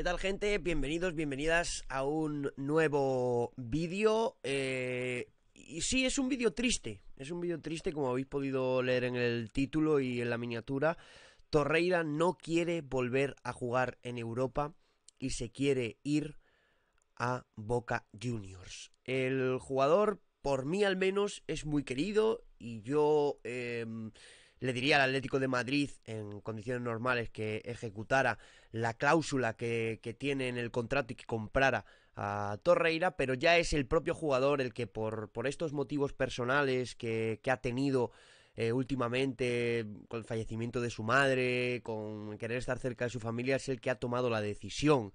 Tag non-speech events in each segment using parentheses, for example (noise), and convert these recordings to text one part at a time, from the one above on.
¿Qué tal gente? Bienvenidos, bienvenidas a un nuevo vídeo. Eh, y sí, es un vídeo triste. Es un vídeo triste como habéis podido leer en el título y en la miniatura. Torreira no quiere volver a jugar en Europa y se quiere ir a Boca Juniors. El jugador, por mí al menos, es muy querido y yo... Eh, le diría al Atlético de Madrid en condiciones normales que ejecutara la cláusula que, tiene en el contrato y que comprara a Torreira, pero ya es el propio jugador el que por, estos motivos personales que, ha tenido eh, últimamente, con el fallecimiento de su madre, con querer estar cerca de su familia, es el que ha tomado la decisión.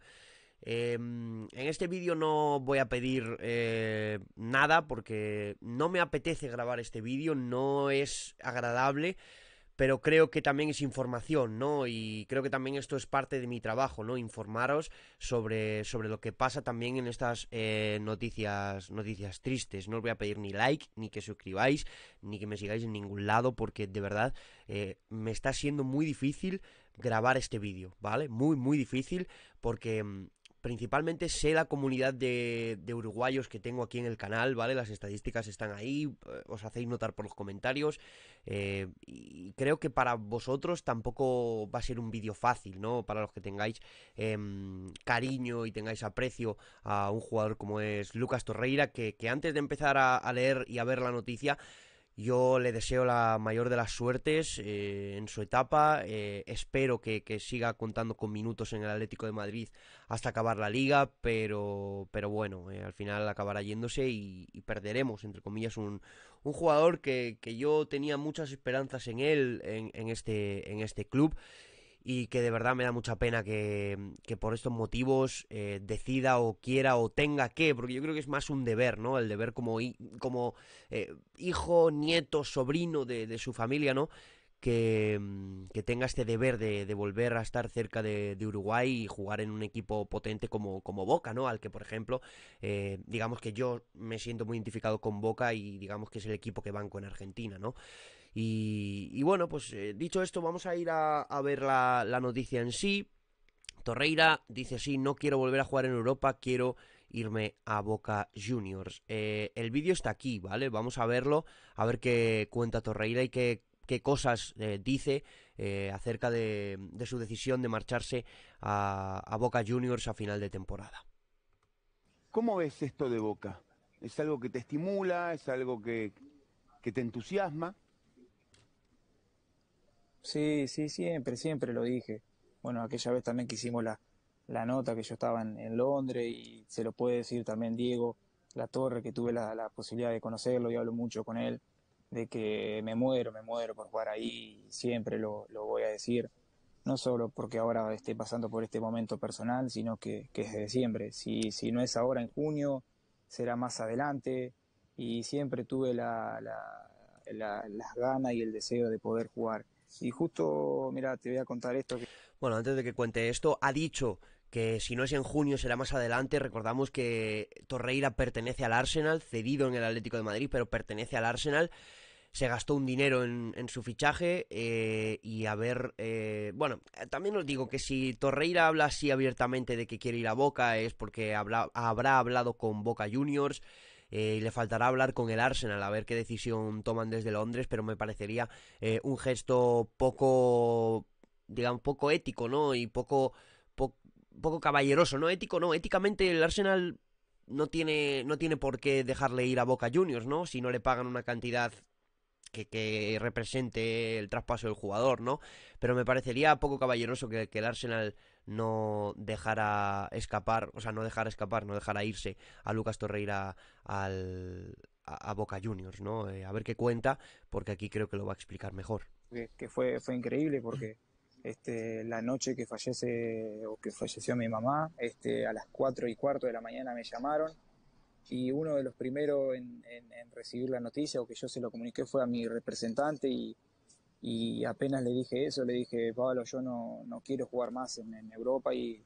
Em, en este vídeo no voy a pedir eh, nada porque no me apetece grabar este vídeo, no es agradable pero creo que también es información, ¿no? Y creo que también esto es parte de mi trabajo, ¿no? Informaros sobre, sobre lo que pasa también en estas eh, noticias, noticias tristes. No os voy a pedir ni like, ni que suscribáis, ni que me sigáis en ningún lado, porque de verdad eh, me está siendo muy difícil grabar este vídeo, ¿vale? Muy, muy difícil, porque mm, principalmente sé la comunidad de, uruguayos que tengo aquí en el canal, ¿vale? Las estadísticas están ahí, eh, os hacéis notar por los comentarios. Eh, y creo que para vosotros tampoco va a ser un vídeo fácil, ¿no? Para los que tengáis em, cariño y tengáis aprecio a un jugador como es Lucas Torreira, que, antes de empezar a leer y a ver la noticia, yo le deseo la mayor de las suertes eh, en su etapa. Eh, espero que, siga contando con minutos en el Atlético de Madrid hasta acabar la liga, pero, pero bueno, eh, al final acabará yéndose y, perderemos, entre comillas, un, un jugador que, que, yo tenía muchas esperanzas en él, en, en, este, en este club, y que de verdad me da mucha pena que, por estos motivos eh, decida o quiera o tenga que, porque yo creo que es más un deber, ¿no? El deber como, como eh, hijo, nieto, sobrino de, de su familia, ¿no? Que, mm, tenga este deber de, volver a estar cerca de, de, Uruguay y jugar en un equipo potente como, como Boca, ¿no? Al que, por ejemplo, eh, digamos que yo me siento muy identificado con Boca y digamos que es el equipo que banco en Argentina, ¿no? Y, bueno, pues eh, dicho esto, vamos a ir a, ver la, noticia en sí. Torreira dice sí, no quiero volver a jugar en Europa, quiero irme a Boca Juniors. Eh, el vídeo está aquí, ¿vale? Vamos a verlo, a ver qué cuenta Torreira y qué, cosas eh, dice acerca de, su decisión de marcharse a, Boca Juniors a final de temporada. ¿Cómo ves esto de Boca? ¿Es algo que te estimula? ¿Es algo que te entusiasma? Sí, sí, siempre, siempre lo dije. Bueno, aquella vez también que hicimos la, nota que yo estaba en, Londres y se lo puede decir también Diego La Torre, que tuve la, posibilidad de conocerlo y hablo mucho con él, de que me muero, me muero por jugar ahí, siempre lo, voy a decir, no solo porque ahora esté pasando por este momento personal, sino que, es de siempre. Si, si no es ahora en junio, será más adelante y siempre tuve la, la, las ganas y el deseo de poder jugar. Y justo, mira, te voy a contar esto. Bueno, antes de que cuente esto, ha dicho que si no es en junio será más adelante. Recordamos que Torreira pertenece al Arsenal, cedido en el Atlético de Madrid, pero pertenece al Arsenal. Se gastó un dinero en, su fichaje eh, y a ver, eh, bueno, también os digo que si Torreira habla así abiertamente de que quiere ir a Boca es porque habrá hablado con Boca Juniors, eh, le faltará hablar con el Arsenal a ver qué decisión toman desde Londres, pero me parecería eh, un gesto poco, digamos, poco ético, ¿no? Y poco, poco caballeroso, ¿no? Ético, no. Éticamente el Arsenal no tiene, no tiene por qué dejarle ir a Boca Juniors, ¿no? Si no le pagan una cantidad que, represente el traspaso del jugador, ¿no? Pero me parecería poco caballeroso que el Arsenal no dejara escapar, o sea, no dejara escapar, no dejara irse a Lucas Torreira a, Boca Juniors, ¿no? Eh, a ver qué cuenta, porque aquí creo que lo va a explicar mejor. Que fue, fue increíble porque este, la noche que fallece o que falleció mi mamá, este, a las 4 y cuarto de la mañana me llamaron y uno de los primeros en, en recibir la noticia o que yo se lo comuniqué fue a mi representante y, y apenas le dije eso, le dije, Pablo, yo no, no quiero jugar más en, Europa y,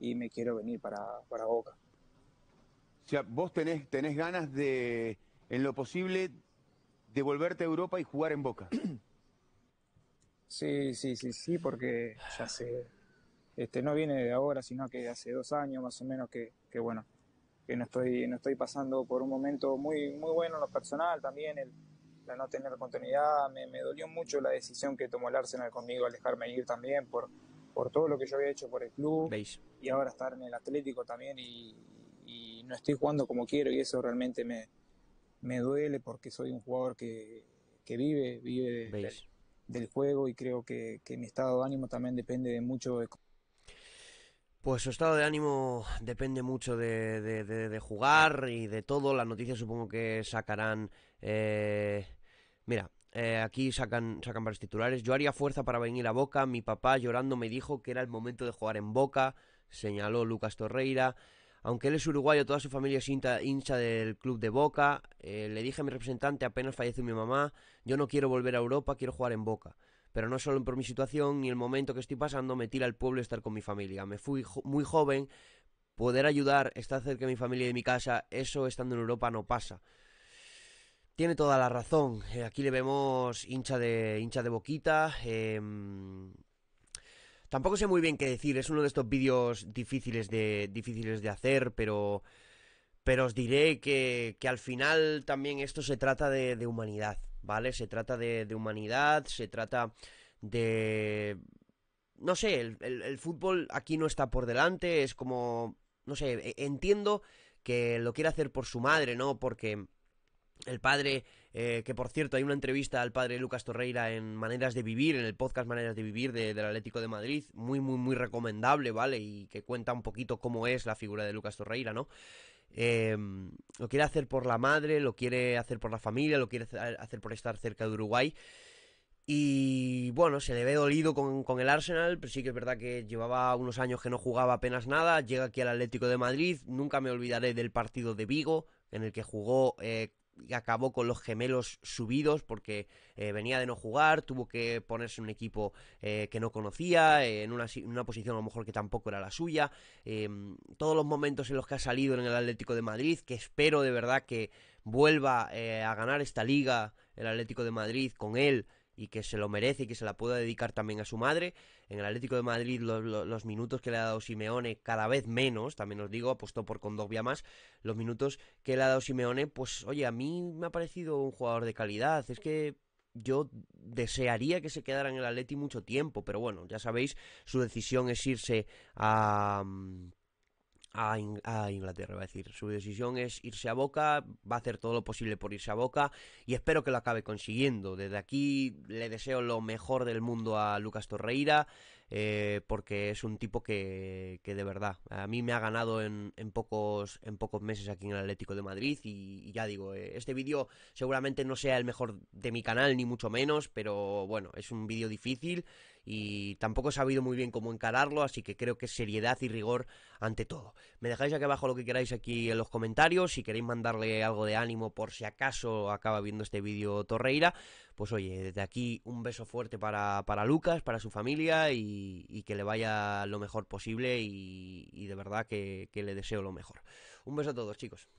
me quiero venir para, Boca. O sea, vos tenés, tenés ganas de, en lo posible, de a Europa y jugar en Boca. (clears throat) Sí, sí, sí, sí, porque ya sé, este, no viene de ahora, sino que hace dos años más o menos que, que bueno, que no estoy, no estoy pasando por un momento muy, muy bueno en lo personal también, el, no tener continuidad, me, dolió mucho la decisión que tomó el Arsenal conmigo al dejarme ir también por, por todo lo que yo había hecho por el club y ahora estar en el Atlético también y, no estoy jugando como quiero y eso realmente me, duele porque soy un jugador que, vive, vive del, juego y creo que, mi estado de ánimo también depende de mucho pues su estado de ánimo depende mucho de, jugar y de todo. Las noticias supongo que sacarán eh, Mira, eh, aquí sacan, sacan varios titulares. Yo haría fuerza para venir a Boca. Mi papá llorando me dijo que era el momento de jugar en Boca, señaló Lucas Torreira. Aunque él es uruguayo, toda su familia es hincha, del club de Boca. Eh, le dije a mi representante, apenas falleció mi mamá, yo no quiero volver a Europa, quiero jugar en Boca. Pero no solo por mi situación ni el momento que estoy pasando, me tira al pueblo estar con mi familia. Me fui muy joven, poder ayudar, estar cerca de mi familia y de mi casa, eso estando en Europa no pasa. Tiene toda la razón. Eh, aquí le vemos hincha de, hincha de boquita. Em, tampoco sé muy bien qué decir. Es uno de estos vídeos difíciles de, difíciles de hacer, pero, pero os diré que, al final también esto se trata de, humanidad, ¿vale? Se trata de, humanidad, se trata de... No sé, el, el fútbol aquí no está por delante, es como... No sé, e, entiendo que lo quiere hacer por su madre, ¿no? Porque el padre, eh, que por cierto hay una entrevista al padre Lucas Torreira en Maneras de Vivir, en el podcast Maneras de Vivir del Atlético de Madrid, muy, muy, muy recomendable, ¿vale? Y que cuenta un poquito cómo es la figura de Lucas Torreira, ¿no? Em, lo quiere hacer por la madre, lo quiere hacer por la familia, lo quiere hacer por estar cerca de Uruguay. Y bueno, se le ve dolido con, el Arsenal, pero sí que es verdad que llevaba unos años que no jugaba apenas nada, llega aquí al Atlético de Madrid, nunca me olvidaré del partido de Vigo, en el que jugó eh, acabó con los gemelos subidos porque eh, venía de no jugar, tuvo que ponerse en un equipo eh, que no conocía, eh, en una, una, posición a lo mejor que tampoco era la suya. Em, todos los momentos en los que ha salido en el Atlético de Madrid, que espero de verdad que vuelva a ganar esta liga el Atlético de Madrid con él y que se lo merece y que se la pueda dedicar también a su madre. En el Atlético de Madrid los, minutos que le ha dado Simeone cada vez menos, también os digo, apostó por Condovia más, los minutos que le ha dado Simeone, pues oye, a mí me ha parecido un jugador de calidad, es que yo desearía que se quedara en el Atleti mucho tiempo, pero bueno, ya sabéis, su decisión es irse a... Mm, a, Inglaterra, va a decir. Su decisión es irse a Boca, va a hacer todo lo posible por irse a Boca y espero que lo acabe consiguiendo. Desde aquí le deseo lo mejor del mundo a Lucas Torreira. Eh, porque es un tipo que, de verdad a mí me ha ganado en, pocos, en pocos meses aquí en el Atlético de Madrid y, ya digo, eh, este vídeo seguramente no sea el mejor de mi canal ni mucho menos, pero bueno, es un vídeo difícil y tampoco he sabido muy bien cómo encararlo, así que creo que seriedad y rigor ante todo. Me dejáis aquí abajo lo que queráis aquí en los comentarios, si queréis mandarle algo de ánimo por si acaso acaba viendo este vídeo Torreira, pues oye, desde aquí un beso fuerte para, para Lucas, para su familia y y, que le vaya lo mejor posible y, de verdad que le deseo lo mejor. Un beso a todos chicos.